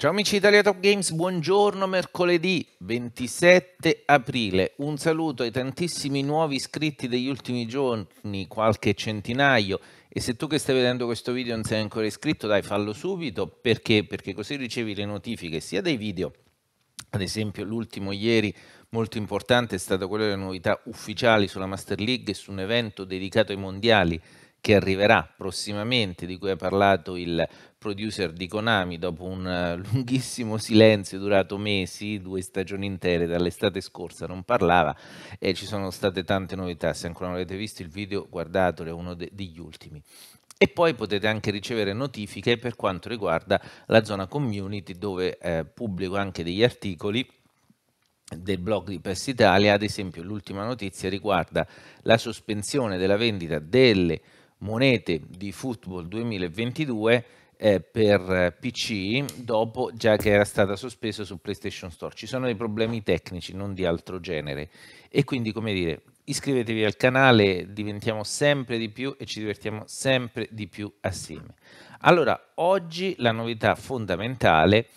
Ciao amici di Italia Top Games, buongiorno mercoledì 27 aprile. Un saluto ai tantissimi nuovi iscritti degli ultimi giorni, qualche centinaio. E se tu che stai vedendo questo video non sei ancora iscritto, dai, fallo subito perché? Perché così ricevi le notifiche sia dei video, ad esempio l'ultimo ieri molto importante è stato quello delle novità ufficiali sulla Master League e su un evento dedicato ai mondiali che arriverà prossimamente, di cui ha parlato il producer di Konami dopo un eh, lunghissimo silenzio durato mesi, due stagioni intere, dall'estate scorsa non parlava e ci sono state tante novità, se ancora non avete visto il video guardatelo, è uno de- degli ultimi. E poi potete anche ricevere notifiche per quanto riguarda la zona community dove eh, pubblico anche degli articoli del blog di PES Italia, ad esempio l'ultima notizia riguarda la sospensione della vendita delle Monete di Football 2022 eh, per eh, PC dopo già che era stata sospesa su PlayStation Store. Ci sono dei problemi tecnici, non di altro genere. E quindi, come dire, iscrivetevi al canale, diventiamo sempre di più e ci divertiamo sempre di più assieme. Allora, oggi la novità fondamentale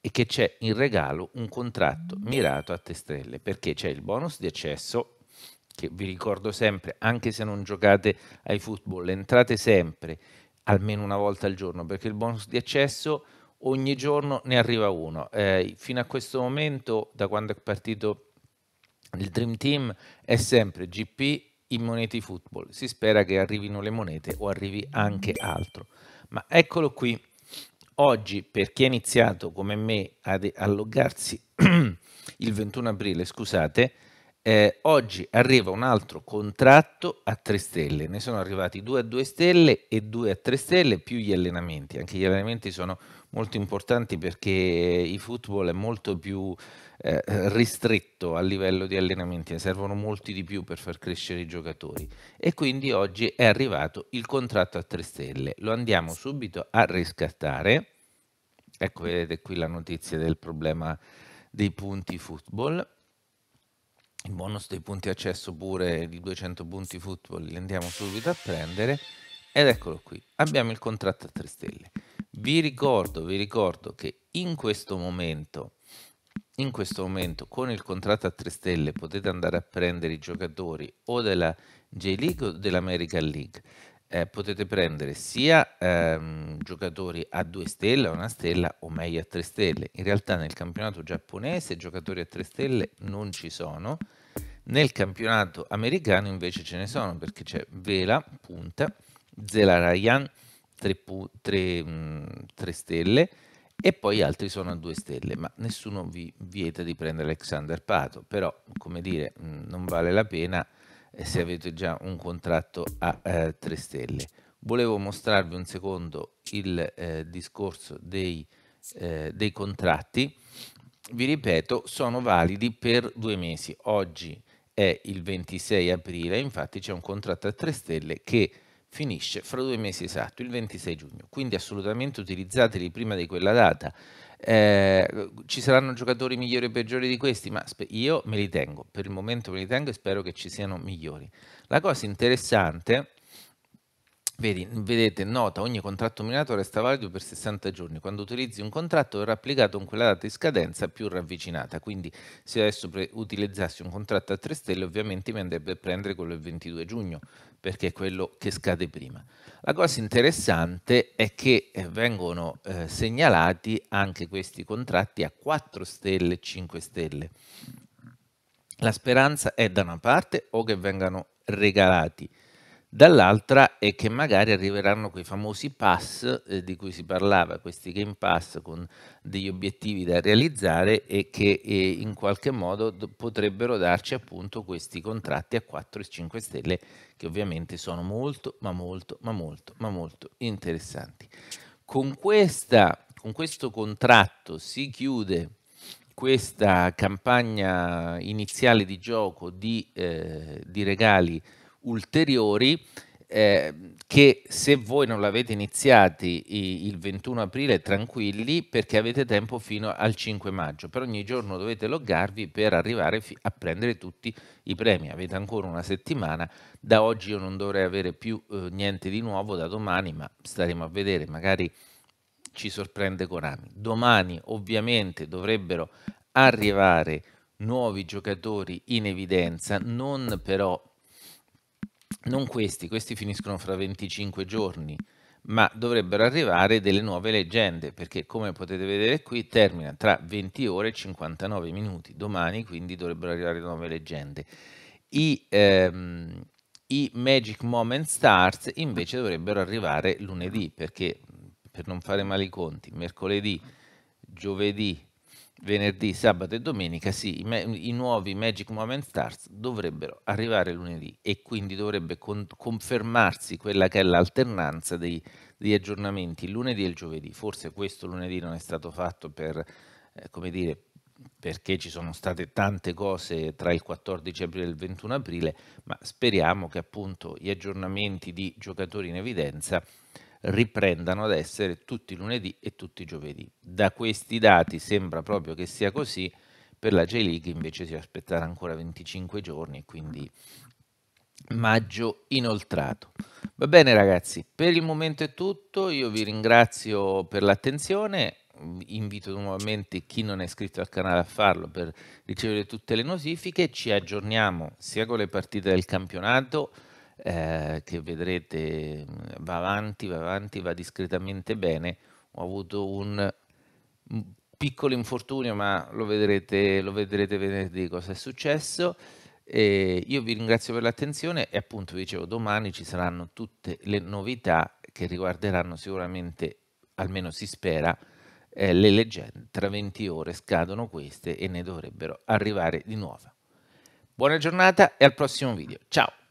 è che c'è in regalo un contratto mirato a testrelle, perché c'è il bonus di accesso che vi ricordo sempre, anche se non giocate ai football, entrate sempre, almeno una volta al giorno, perché il bonus di accesso ogni giorno ne arriva uno. Eh, fino a questo momento, da quando è partito il Dream Team, è sempre GP in moneti football. Si spera che arrivino le monete o arrivi anche altro. Ma eccolo qui. Oggi, per chi ha iniziato come me ad alloggarsi il 21 aprile, scusate, eh, oggi arriva un altro contratto a 3 stelle, ne sono arrivati 2 a 2 stelle e 2 a 3 stelle più gli allenamenti, anche gli allenamenti sono molto importanti perché il football è molto più eh, ristretto a livello di allenamenti, ne servono molti di più per far crescere i giocatori e quindi oggi è arrivato il contratto a 3 stelle, lo andiamo subito a riscattare, ecco vedete qui la notizia del problema dei punti football il bonus dei punti accesso pure di 200 punti football li andiamo subito a prendere ed eccolo qui abbiamo il contratto a 3 stelle vi ricordo, vi ricordo che in questo momento in questo momento con il contratto a 3 stelle potete andare a prendere i giocatori o della J League o dell'American League eh, potete prendere sia ehm, giocatori a 2 stelle, a 1 stella o meglio a 3 stelle. In realtà nel campionato giapponese giocatori a 3 stelle non ci sono, nel campionato americano invece ce ne sono perché c'è Vela, punta, Zelarayan 3, 3 stelle e poi altri sono a 2 stelle, ma nessuno vi vieta di prendere Alexander Pato, però come dire, mh, mm, non vale la pena se avete già un contratto a eh, 3 stelle. Volevo mostrarvi un secondo il eh, discorso dei, eh, dei, contratti. Vi ripeto, sono validi per due mesi. Oggi è il 26 aprile, infatti c'è un contratto a 3 stelle che finisce fra due mesi esatto, il 26 giugno, quindi assolutamente utilizzateli prima di quella data. Eh, ci saranno giocatori migliori o peggiori di questi, ma io me li tengo, per il momento me li tengo e spero che ci siano migliori. La cosa interessante Vedi, vedete, nota, ogni contratto minato resta valido per 60 giorni. Quando utilizzi un contratto verrà applicato in quella data di scadenza più ravvicinata. Quindi se adesso utilizzassi un contratto a 3 stelle, ovviamente mi andrebbe a prendere quello del 22 giugno, perché è quello che scade prima. La cosa interessante è che eh, vengono eh, segnalati anche questi contratti a 4 stelle e 5 stelle. La speranza è da una parte o che vengano regalati dall'altra è che magari arriveranno quei famosi pass eh, di cui si parlava, questi game pass con degli obiettivi da realizzare e che eh, in qualche modo potrebbero darci appunto questi contratti a 4 e 5 stelle che ovviamente sono molto ma molto ma molto ma molto interessanti. Con, questa, con questo contratto si chiude questa campagna iniziale di gioco di, eh, di regali ulteriori eh, che se voi non l'avete iniziati il 21 aprile tranquilli perché avete tempo fino al 5 maggio, per ogni giorno dovete loggarvi per arrivare a prendere tutti i premi, avete ancora una settimana, da oggi io non dovrei avere più eh, niente di nuovo da domani, ma staremo a vedere, magari ci sorprende Konami. Domani ovviamente dovrebbero arrivare nuovi giocatori in evidenza, non però non questi, questi finiscono fra 25 giorni, ma dovrebbero arrivare delle nuove leggende, perché come potete vedere qui termina tra 20 ore e 59 minuti, domani quindi dovrebbero arrivare nuove leggende. I, ehm, i Magic Moment Stars invece dovrebbero arrivare lunedì, perché per non fare male i conti, mercoledì, giovedì, venerdì, sabato e domenica, sì, i, i, nuovi Magic Moment Stars dovrebbero arrivare lunedì e quindi dovrebbe con confermarsi quella che è l'alternanza degli aggiornamenti lunedì e giovedì. Forse questo lunedì non è stato fatto per, eh, come dire, perché ci sono state tante cose tra il 14 aprile e il 21 aprile, ma speriamo che appunto gli aggiornamenti di giocatori in evidenza riprendano ad essere tutti lunedì e tutti giovedì. Da questi dati sembra proprio che sia così, per la J-League invece si aspettano ancora 25 giorni, quindi maggio inoltrato. Va bene ragazzi, per il momento è tutto, io vi ringrazio per l'attenzione, invito nuovamente chi non è iscritto al canale a farlo per ricevere tutte le notifiche, ci aggiorniamo sia con le partite del campionato, eh, che vedrete mm, va avanti, va avanti, va discretamente bene. Ho avuto un mm, piccolo infortunio, ma lo vedrete, lo vedrete venerdì cosa è successo. E io vi ringrazio per l'attenzione e appunto vi dicevo domani ci saranno tutte le novità che riguarderanno sicuramente, almeno si spera, eh, le leggende. Tra 20 ore scadono queste e ne dovrebbero arrivare di nuove. Buona giornata e al prossimo video. Ciao!